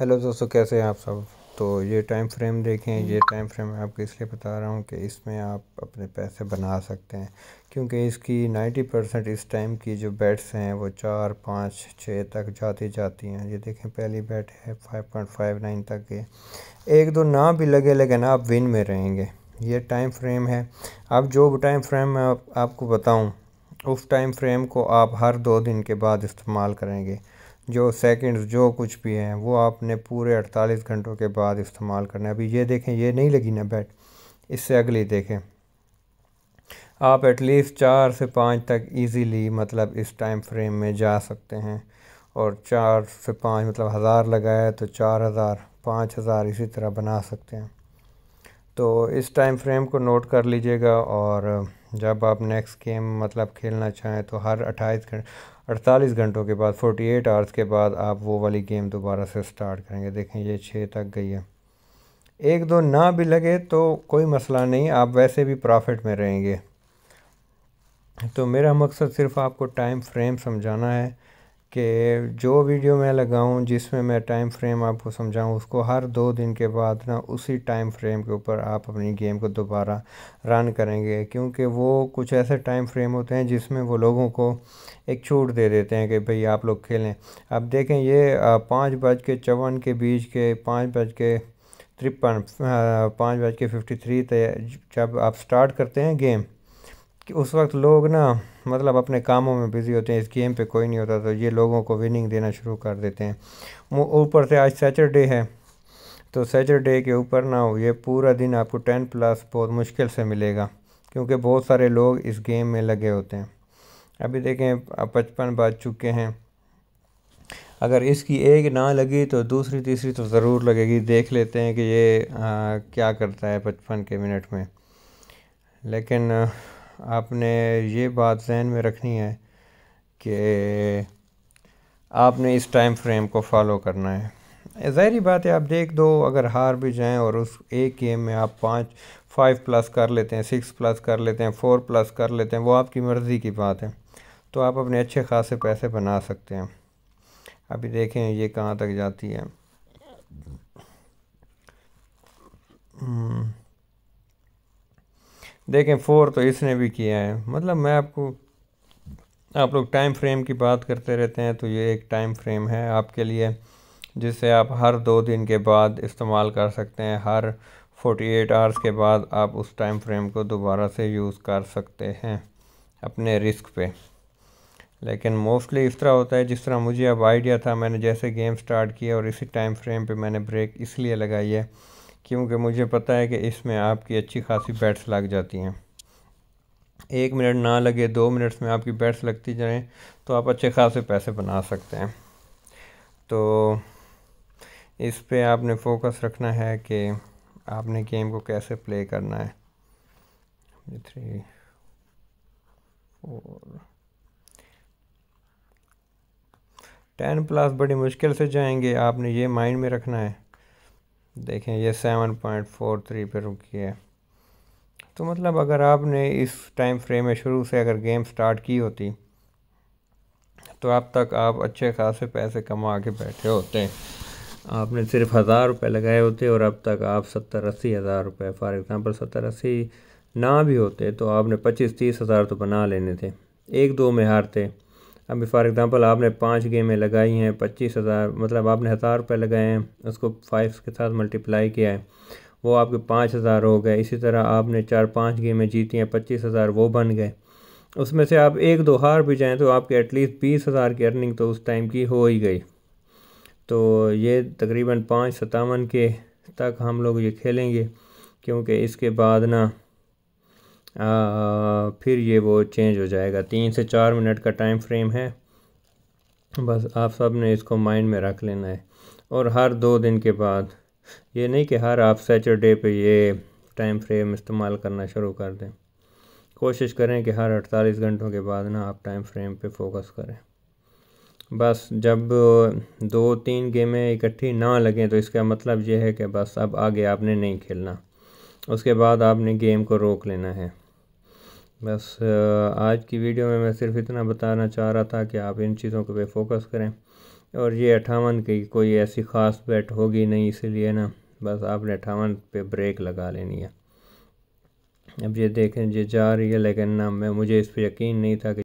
Hello दोस्तों कैसे हैं आप सब तो ये टाइम फ्रेम देखें ये टाइम फ्रेम मैं आपको इसलिए बता रहा हूँ कि इसमें आप अपने पैसे बना सकते हैं क्योंकि इसकी 90 परसेंट इस टाइम की जो बैट्स हैं वो चार पाँच छः तक जाती जाती हैं ये देखें पहली बैट है 5.59 तक के एक दो ना भी लगे लेकिन आप विन में रहेंगे ये टाइम फ्रेम है अब जो टाइम फ्रेम मैं आप, आपको बताऊँ उस टाइम फ्रेम को आप हर दो दिन के बाद इस्तेमाल करेंगे जो सेकंड्स जो कुछ भी हैं वो आपने पूरे 48 घंटों के बाद इस्तेमाल करना है अभी ये देखें ये नहीं लगी ना बैट इससे अगली देखें आप एटलीस्ट चार से पाँच तक इजीली मतलब इस टाइम फ्रेम में जा सकते हैं और चार से पाँच मतलब हज़ार लगाया तो चार हज़ार पाँच हज़ार इसी तरह बना सकते हैं तो इस टाइम फ्रेम को नोट कर लीजिएगा और जब आप नेक्स्ट गेम मतलब खेलना चाहें तो हर अट्ठाईस घंटे अड़तालीस घंटों के बाद 48 आवर्स के बाद आप वो वाली गेम दोबारा से स्टार्ट करेंगे देखें ये छः तक गई है एक दो ना भी लगे तो कोई मसला नहीं आप वैसे भी प्रॉफिट में रहेंगे तो मेरा मकसद सिर्फ आपको टाइम फ्रेम समझाना है कि जो वीडियो मैं लगाऊं जिसमें मैं टाइम फ्रेम आपको समझाऊं उसको हर दो दिन के बाद ना उसी टाइम फ्रेम के ऊपर आप अपनी गेम को दोबारा रन करेंगे क्योंकि वो कुछ ऐसे टाइम फ्रेम होते हैं जिसमें वो लोगों को एक छूट दे देते हैं कि भाई आप लोग खेलें अब देखें ये पाँच बज के चौवन के बीच के पाँच बज के तिरपन पाँच बज के फिफ्टी थ्री जब आप स्टार्ट करते हैं गेम कि उस वक्त लोग ना मतलब अपने कामों में बिज़ी होते हैं इस गेम पे कोई नहीं होता तो ये लोगों को विनिंग देना शुरू कर देते हैं वो ऊपर से आज सैटरडे है तो सैटरडे के ऊपर ना हो ये पूरा दिन आपको टेन प्लस बहुत मुश्किल से मिलेगा क्योंकि बहुत सारे लोग इस गेम में लगे होते हैं अभी देखें पचपन बज चुके हैं अगर इसकी एक ना लगी तो दूसरी तीसरी तो ज़रूर लगेगी देख लेते हैं कि ये आ, क्या करता है पचपन के मिनट में लेकिन आपने ये बात जहन में रखनी है कि आपने इस टाइम फ्रेम को फॉलो करना है ज़ाहरी बात है आप देख दो अगर हार भी जाएं और उस एक गेम में आप पाँच फाइव प्लस कर लेते हैं सिक्स प्लस कर लेते हैं फोर प्लस कर लेते हैं वो आपकी मर्ज़ी की बात है तो आप अपने अच्छे खासे पैसे बना सकते हैं अभी देखें ये कहाँ तक जाती है हम्म। देखें फोर तो इसने भी किया है मतलब मैं आपको आप लोग टाइम फ्रेम की बात करते रहते हैं तो ये एक टाइम फ्रेम है आपके लिए जिसे आप हर दो दिन के बाद इस्तेमाल कर सकते हैं हर 48 आवर्स के बाद आप उस टाइम फ्रेम को दोबारा से यूज़ कर सकते हैं अपने रिस्क पे लेकिन मोस्टली इस तरह होता है जिस तरह मुझे अब आइडिया था मैंने जैसे गेम स्टार्ट किया और इसी टाइम फ्रेम पे मैंने ब्रेक इसलिए लगाई है क्योंकि मुझे पता है कि इसमें आपकी अच्छी खासी बैट्स लग जाती हैं एक मिनट ना लगे दो मिनट्स में आपकी बैट्स लगती जाएँ तो आप अच्छे खासे पैसे बना सकते हैं तो इस पे आपने फोकस रखना है कि आपने गेम को कैसे प्ले करना है थ्री फोर टेन प्लस बड़ी मुश्किल से जाएंगे आपने ये माइंड में रखना है देखें ये सेवन पॉइंट फोर थ्री पर रुकी है तो मतलब अगर आपने इस टाइम फ्रेम में शुरू से अगर गेम स्टार्ट की होती तो अब तक आप अच्छे खासे पैसे कमा के बैठे होते आपने सिर्फ हज़ार रुपये लगाए होते और अब तक आप सत्तर अस्सी हज़ार रुपये फॉर एग्ज़ाम्पल सत्तर अस्सी ना भी होते तो आपने पच्चीस तीस हज़ार तो बना लेने थे एक दो में हारते अभी फॉर एग्ज़ाम्पल आपने पाँच गेमें लगाई हैं पच्चीस हज़ार मतलब आपने हज़ार रुपये लगाए हैं उसको फाइव के साथ मल्टीप्लाई किया है वो आपके पाँच हज़ार हो गए इसी तरह आपने चार पाँच गेमें जीती हैं पच्चीस हज़ार वो बन गए उसमें से आप एक दो हार भी जाएँ तो आपके एटलीस्ट बीस हज़ार की अर्निंग तो उस टाइम की हो ही गई तो ये तकरीबन पाँच सतावन के तक हम लोग ये खेलेंगे क्योंकि इसके बाद ना फिर ये वो चेंज हो जाएगा तीन से चार मिनट का टाइम फ्रेम है बस आप सब ने इसको माइंड में रख लेना है और हर दो दिन के बाद ये नहीं कि हर आप सैटरडे पे ये टाइम फ्रेम इस्तेमाल करना शुरू कर दें कोशिश करें कि हर 48 घंटों के बाद ना आप टाइम फ्रेम पे फोकस करें बस जब दो तीन गेमें इकट्ठी ना लगें तो इसका मतलब ये है कि बस अब आगे आपने नहीं खेलना उसके बाद आपने गेम को रोक लेना है बस आज की वीडियो में मैं सिर्फ इतना बताना चाह रहा था कि आप इन चीज़ों पे फोकस करें और ये अठावन की कोई ऐसी ख़ास बैट होगी नहीं इसलिए ना बस आपने अठावन पे ब्रेक लगा लेनी है अब ये देखें ये जा रही है लेकिन ना मैं मुझे इस पर यकीन नहीं था कि